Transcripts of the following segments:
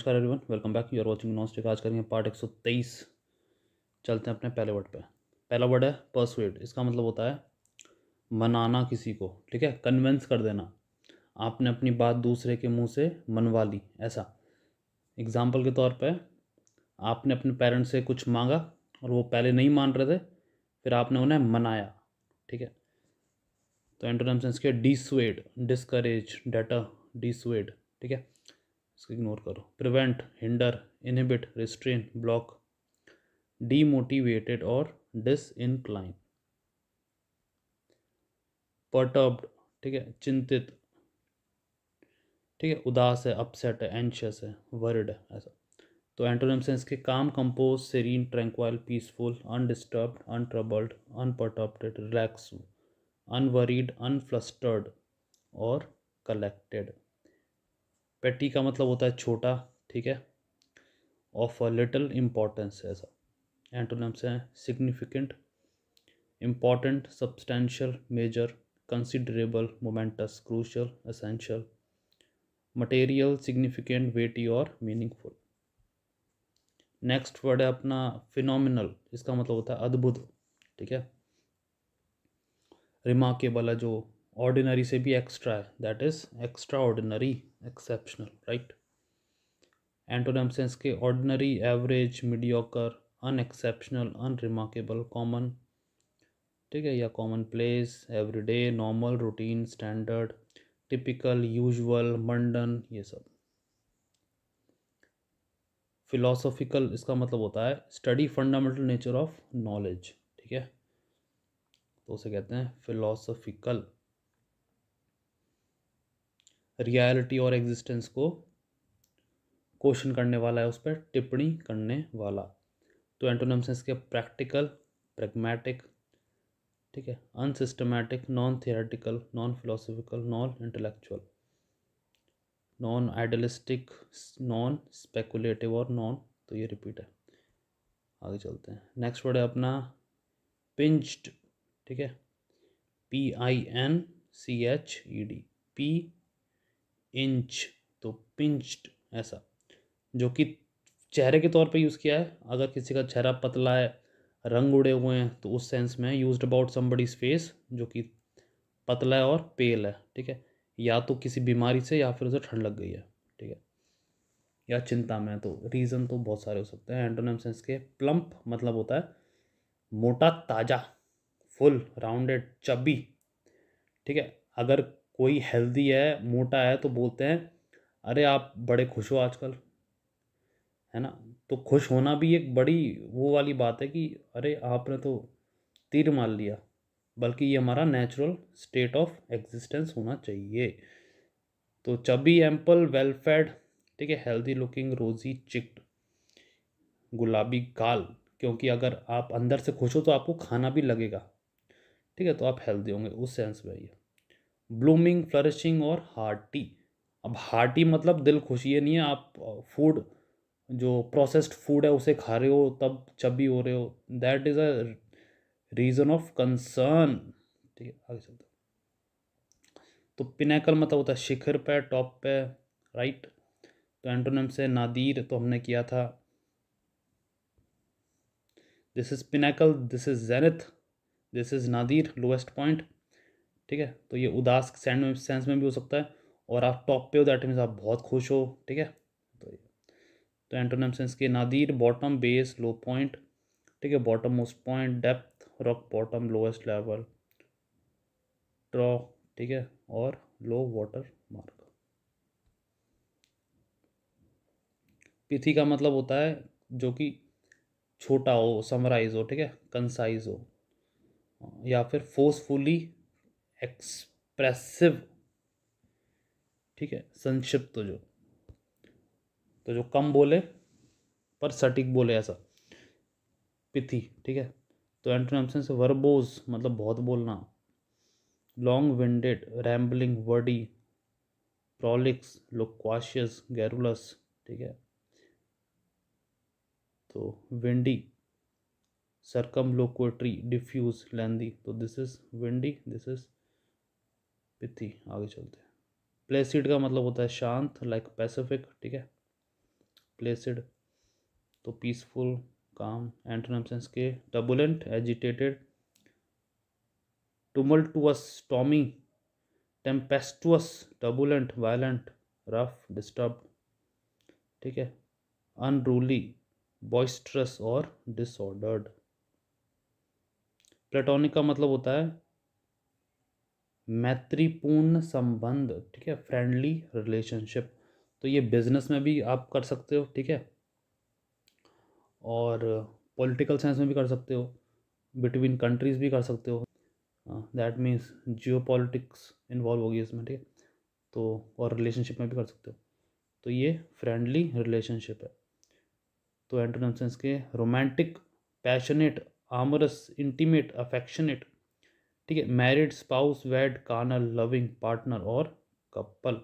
नमस्कार everyone welcome back you are watching non stick आज करेंगे पार्ट 123 चलते हैं अपने पहले वर्ड पे पहला वर्ड है परसुएड इसका मतलब होता है मनाना किसी को ठीक है कन्वेंस कर देना आपने अपनी बात दूसरे के मुंह से मनवा ली ऐसा एग्जांपल के तौर पर आपने अपने पेरेंट्स से कुछ मांगा और वो पहले नहीं मान रहे थे फिर आपने उन्हें मनाया ठीक है तो एंटोनम्स इसके डिसवेड डिस्करेज डेटा डिसवेड ठीक है इसको इग्नोर करो prevent hinder inhibit restrain block demotivated और डिस इनक्लाइन परटर्ब्ड ठीक है चिंतित ठीक है उदास है अपसेट है एंशियस है वर्ड है ऐसा तो एंटोनिम्स हैं इसके calm compose serene tranquil peaceful undisturb untroubled unperturbed relax unworried unflustered और कलेक्टेड पेटी का मतलब होता है छोटा ठीक है ऑफ अ लिटल इम्पोर्टेंस ऐसा एंटोनम्स हैं significant important substantial major considerable momentous crucial essential material significant weighty और मीनिंगफुल नेक्स्ट वर्ड है अपना फिनोमिनल इसका मतलब होता है अद्भुत ठीक है रिमार्केबल है जो ऑर्डिनरी से भी एक्स्ट्रा है that is extraordinary exceptional right antonyms sense के ordinary average mediocre unexceptional unremarkable common ठीक है या commonplace everyday normal routine standard typical usual mundane ये सब फिलोसॉफिकल इसका मतलब होता है study fundamental nature of knowledge ठीक है तो उसे कहते हैं फिलोसॉफिकल रियलिटी और एग्जिस्टेंस को क्वेश्चन करने वाला है उस पर टिप्पणी करने वाला तो एंटोनम्स हैं इसके प्रैक्टिकल प्रैग्मेटिक ठीक है unsystematic non theoretical non philosophical non intellectual non idealistic non speculative और नॉन तो ये रिपीट है आगे चलते हैं नेक्स्ट वर्ड है अपना पिंच्ड ठीक है P I N C H E D P inch तो पिंच्ड ऐसा जो कि चेहरे के तौर पे यूज़ किया है अगर किसी का चेहरा पतला है रंग उड़े हुए हैं तो उस सेंस में यूज अबाउट समबडीज फेस जो कि पतला है और पेल है ठीक है या तो किसी बीमारी से या फिर उसे ठंड लग गई है ठीक है या चिंता में तो रीज़न तो बहुत सारे हो सकते हैं एंटोनम सेंस के प्लम्प मतलब होता है मोटा ताज़ा फुल राउंडेड चबी ठीक है अगर कोई हेल्दी है मोटा है तो बोलते हैं अरे आप बड़े खुश हो आजकल है ना तो खुश होना भी एक बड़ी वो वाली बात है कि अरे आपने तो तीर मार लिया बल्कि ये हमारा नेचुरल स्टेट ऑफ एग्जिस्टेंस होना चाहिए तो चबी एम्पल वेलफेड ठीक है हेल्दी लुकिंग रोजी चिक्ड गुलाबी गाल क्योंकि अगर आप अंदर से खुश हो तो आपको खाना भी लगेगा ठीक है तो आप हेल्दी होंगे उस सेंस में ये ब्लूमिंग फ्लरिशिंग और हार्टी अब हार्टी मतलब दिल खुशी है नहीं है आप फूड जो प्रोसेस्ड फूड है उसे खा रहे हो तब चबी हो रहे हो that is a reason of concern ठीक है आगे चलते तो पिनेकल मतलब होता है शिखर पे टॉप पे राइट तो एंटोनम से नादिर तो हमने किया था this is pinnacle this is zenith this is nadir lowest point ठीक है तो ये उदास सेंस में भी हो सकता है और आप टॉप पे हो दैट मीन्स आप बहुत खुश हो ठीक है तो तो एंटोनम सेंस के nadir bottom base low point ठीक है bottom most point depth rock bottom lowest level trough ठीक है और लो वाटर मार्क पिथी का मतलब होता है जो कि छोटा हो समराइज हो ठीक है कंसाइज हो या फिर फोर्सफुली एक्सप्रेसिव ठीक है संक्षिप्त जो तो जो कम बोले पर सटीक बोले ऐसा पिथी ठीक है तो एंटोनिम्स से वर्बोज मतलब बहुत बोलना long winded rambling wordy prolix loquacious garrulous ठीक है तो windy circumlocutory diffuse lengthy तो this is windy this is pithy आगे चलते हैं प्लेसिड का मतलब होता है शांत लाइक पैसिफिक ठीक है प्लेसिड तो पीसफुल काम एंटोनम्स के turbulent agitated tumultuous stormy tempestuous turbulent violent rough disturb ठीक है अनरूली बॉइस्ट्रस और डिसऑर्डर्ड प्लेटोनिक का मतलब होता है मैत्रीपूर्ण संबंध ठीक है फ्रेंडली रिलेशनशिप तो ये बिजनेस में भी आप कर सकते हो ठीक है और पॉलिटिकल साइंस में भी कर सकते हो बिटवीन कंट्रीज भी कर सकते हो that means geopolitics involve होगी इसमें ठीक है तो और रिलेशनशिप में भी कर सकते हो तो ये फ्रेंडली रिलेशनशिप है तो एंटोनिम्स के romantic passionate amorous intimate affectionate ठीक है married spouse wed carnal loving partner और कपल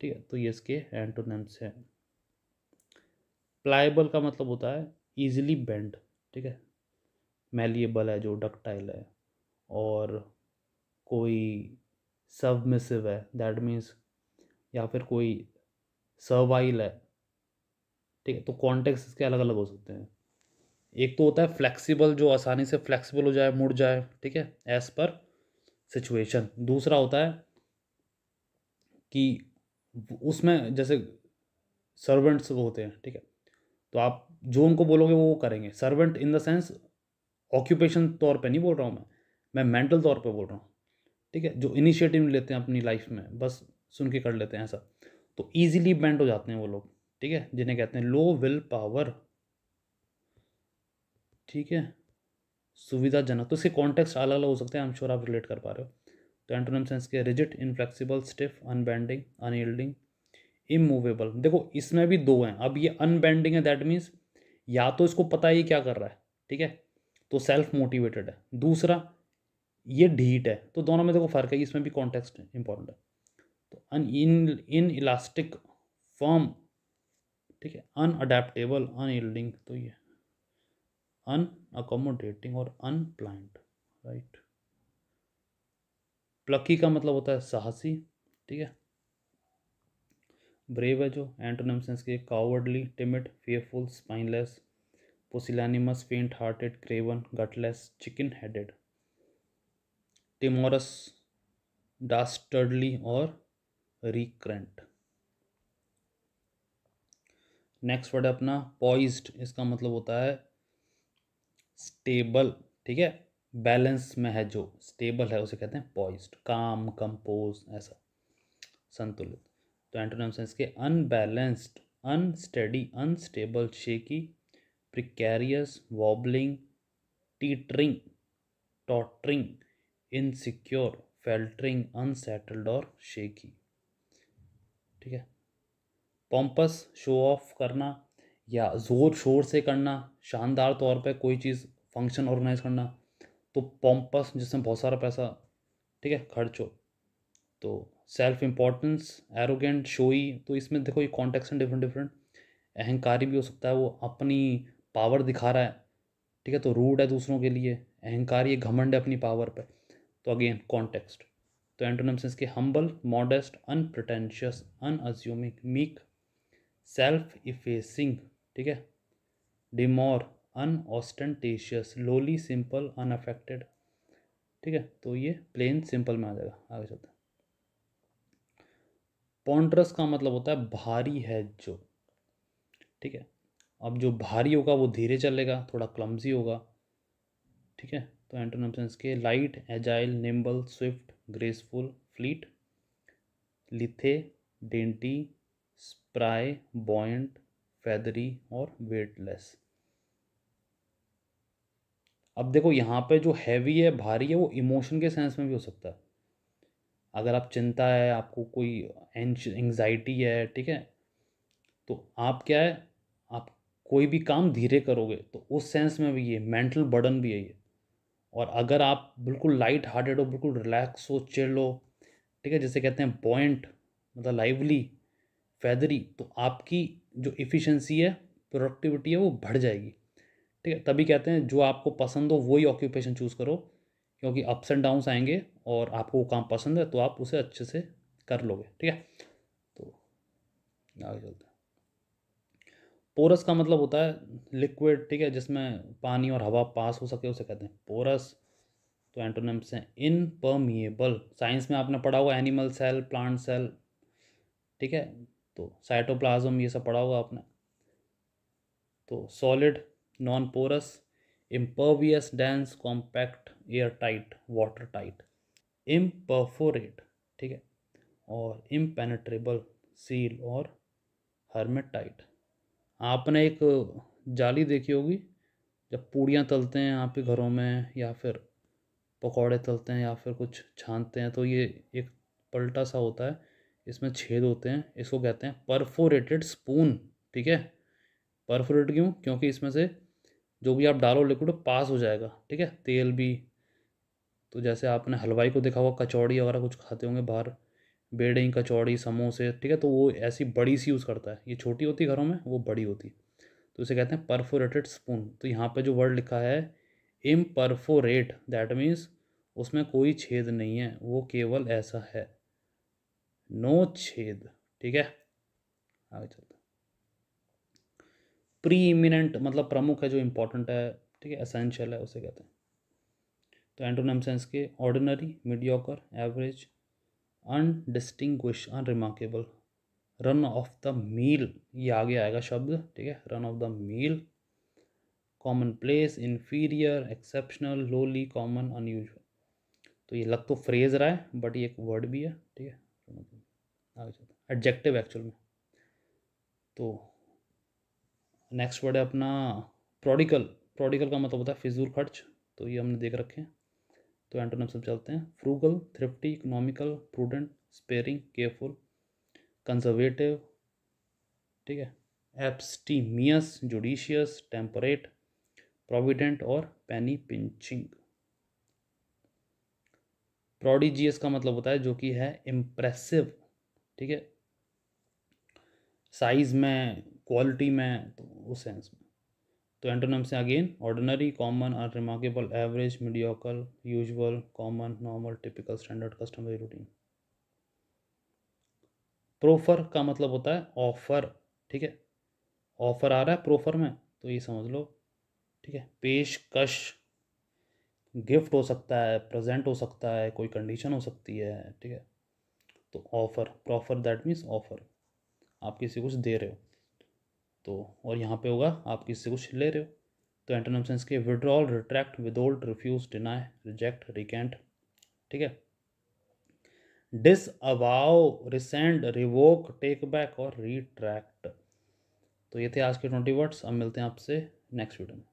ठीक है तो ये इसके एंटोनेम्स हैं प्लायबल का मतलब होता है ईजिली बेंड ठीक है मेलिएबल है जो डकटाइल है और कोई सबमिसिव है दैट मीन्स या फिर कोई सर्वाइल है ठीक है तो कॉन्टेक्स इसके अलग अलग हो सकते हैं एक तो होता है फ्लेक्सिबल जो आसानी से फ्लेक्सिबल हो जाए मुड़ जाए ठीक है एज़ पर सिचुएशन दूसरा होता है कि उसमें जैसे सर्वेंट्स वो होते हैं ठीक है तो आप जो उनको बोलोगे वो करेंगे servant in the sense occupation तौर पे नहीं बोल रहा हूँ मैं मैं मेंटल तौर पे बोल रहा हूँ ठीक है जो इनिशिएटिव लेते हैं अपनी लाइफ में बस सुन के कर लेते हैं ऐसा तो ईजिली बेंड हो जाते हैं वो लोग ठीक है जिन्हें कहते हैं लो विल पावर ठीक है सुविधाजनक तो इसके कॉन्टेक्स्ट अलग अलग हो सकते हैं आई श्योर आप रिलेट कर पा रहे हो तो एंटोनिम सेंस के rigid inflexible stiff unbending unyielding immovable देखो इसमें भी दो हैं अब ये अनबैंडिंग है दैट मीन्स या तो इसको पता ही क्या कर रहा है ठीक है तो सेल्फ मोटिवेटेड है दूसरा ये ढीट है तो दोनों में देखो फ़र्क है इसमें भी कॉन्टेक्स्ट इंपॉर्टेंट है तो अन इन इन इलास्टिक फॉर्म ठीक है अनअडेप्टेबल अनयल्डिंग तो ये अनअकोमोडेटिंग और अनप्लाइंट राइट प्लकी का मतलब होता है साहसी ठीक है ब्रेव है जो एंटोनम सेंस के cowardly timid fearful spineless pusillanimous faint hearted craven gutless chicken headed timorous dastardly और रिक्रेंट नेक्स्ट वर्ड है अपना पॉइज्ड इसका मतलब होता है स्टेबल ठीक है बैलेंस में है जो स्टेबल है उसे कहते हैं पॉइस्ड काम कंपोज ऐसा संतुलित तो एंटोनिम्स हैं इसके unbalanced unsteady unstable shaky precarious wobbling teetering tottering insecure faltering unsettled और शेकी ठीक है पॉम्पस शो ऑफ करना या ज़ोर शोर से करना शानदार तौर पे कोई चीज़ फंक्शन ऑर्गेनाइज करना तो पॉम्पस जिसमें बहुत सारा पैसा ठीक है खर्च हो तो सेल्फ इम्पोर्टेंस एरोगेंट शोई तो इसमें देखो ये कॉन्टेक्स डिफरेंट डिफरेंट अहंकारी भी हो सकता है वो अपनी पावर दिखा रहा है ठीक है तो रूड है दूसरों के लिए अहंकारी घमंड है अपनी पावर पर तो अगेन कॉन्टेक्स्ट तो एंटोनिम्स इसके humble modest unpretentious unassuming meek self effacing ठीक है demure unostentatious lowly simple unaffected ठीक है तो ये प्लेन सिंपल में आ जाएगा आगे चलते पॉन्ड्रस का मतलब होता है भारी है जो ठीक है अब जो भारी होगा वो धीरे चलेगा थोड़ा क्लमजी होगा ठीक है तो एंटोनम सेंस के light agile nimble swift graceful fleet lithe dainty spry buoyant feathery और वेटलेस अब देखो यहाँ पे जो हैवी है भारी है वो इमोशन के सेंस में भी हो सकता है अगर आप चिंता है आपको कोई एंग्जाइटी है ठीक है तो आप क्या है आप कोई भी काम धीरे करोगे तो उस सेंस में भी ये मेंटल बर्डन भी है ये और अगर आप बिल्कुल लाइट हार्टेड हो बिल्कुल रिलैक्स हो चिल हो ठीक है जैसे कहते हैं पॉइंट मतलब लाइवली फैदरी तो आपकी जो इफ़िशेंसी है प्रोडक्टिविटी है वो बढ़ जाएगी ठीक है तभी कहते हैं जो आपको पसंद हो वही ऑक्यूपेशन चूज़ करो क्योंकि अप्स एंड डाउन्स आएंगे और आपको वो काम पसंद है तो आप उसे अच्छे से कर लोगे ठीक है तो आगे चलते हैं पोरस का मतलब होता है लिक्विड ठीक है जिसमें पानी और हवा पास हो सके उसे कहते हैं पोरस तो एंटोनम्स हैं इनपरमिएबल साइंस में आपने पढ़ा हुआ एनिमल सेल प्लांट सेल ठीक है तो साइटोप्लाज्म ये सब पढ़ा होगा आपने तो solid non porous impervious dense compact airtight watertight imperforate ठीक है और इम्पेनेट्रेबल सील और हर्मेट टाइट आपने एक जाली देखी होगी जब पूड़ियाँ तलते हैं यहाँ पे घरों में या फिर पकौड़े तलते हैं या फिर कुछ छानते हैं तो ये एक पलटा सा होता है इसमें छेद होते हैं इसको कहते हैं परफोरेटेड स्पून ठीक है परफोरेट क्यों क्योंकि इसमें से जो भी आप डालो लिक्विड पास हो जाएगा ठीक है तेल भी तो जैसे आपने हलवाई को देखा होगा कचौड़ी वगैरह कुछ खाते होंगे बाहर बेड़े कचौड़ी समोसे ठीक है तो वो ऐसी बड़ी सी यूज़ करता है ये छोटी होती घरों में वो बड़ी होती तो इसे कहते हैं परफोरेटेड स्पून तो यहाँ पे जो वर्ड लिखा है इम परफोरेट दैट मीन्स उसमें कोई छेद नहीं है वो केवल ऐसा है नो छेद ठीक है आगे चलते प्री इमिनेंट मतलब प्रमुख है जो इंपॉर्टेंट है ठीक है असेंशियल है उसे कहते हैं तो एंटोनम सेंस के ordinary mediocre average undistinguished unremarkable run of the mill ये आगे आएगा शब्द ठीक है run of the mill commonplace inferior exceptional lowly common unusual तो ये लग तो फ्रेज रहा है बट ये एक वर्ड भी है ठीक है इसका मतलब आगे चलते एडजेक्टिव एक्चुअल में तो नेक्स्ट वर्ड है अपना प्रोडिकल प्रोडिकल का मतलब होता है फिजूल खर्च तो ये हमने देख रखे हैं तो एंटोनिम सब चलते हैं frugal thrifty economical prudent sparing careful conservative ठीक है एप्सटीमियस जुडिशियस टेम्परेट प्रोविडेंट और पैनी पिंचिंग प्रोडिजियस का मतलब होता है जो कि है इम्प्रेसिव ठीक है साइज में क्वालिटी में तो उस सेंस में तो एंटोनम से अगेन ऑर्डिनरी कॉमन और remarkable average mediocre usual common normal typical standard customary routine proffer का मतलब होता है ऑफर ठीक है ऑफर आ रहा है प्रोफर में तो ये समझ लो ठीक है पेशकश गिफ्ट हो सकता है प्रेजेंट हो सकता है कोई कंडीशन हो सकती है ठीक है तो offer proffer that means offer आप किसी कुछ दे रहे हो तो और यहाँ पे होगा आप किसी से कुछ ले रहे हो तो एंटोनम सेंस के withdrawal retract withhold refuse deny reject recant ठीक है disavow rescind revoke take back और रिट्रैक्ट तो ये थे आज के ट्वेंटी वर्ड्स अब मिलते हैं आपसे नेक्स्ट वीडियो में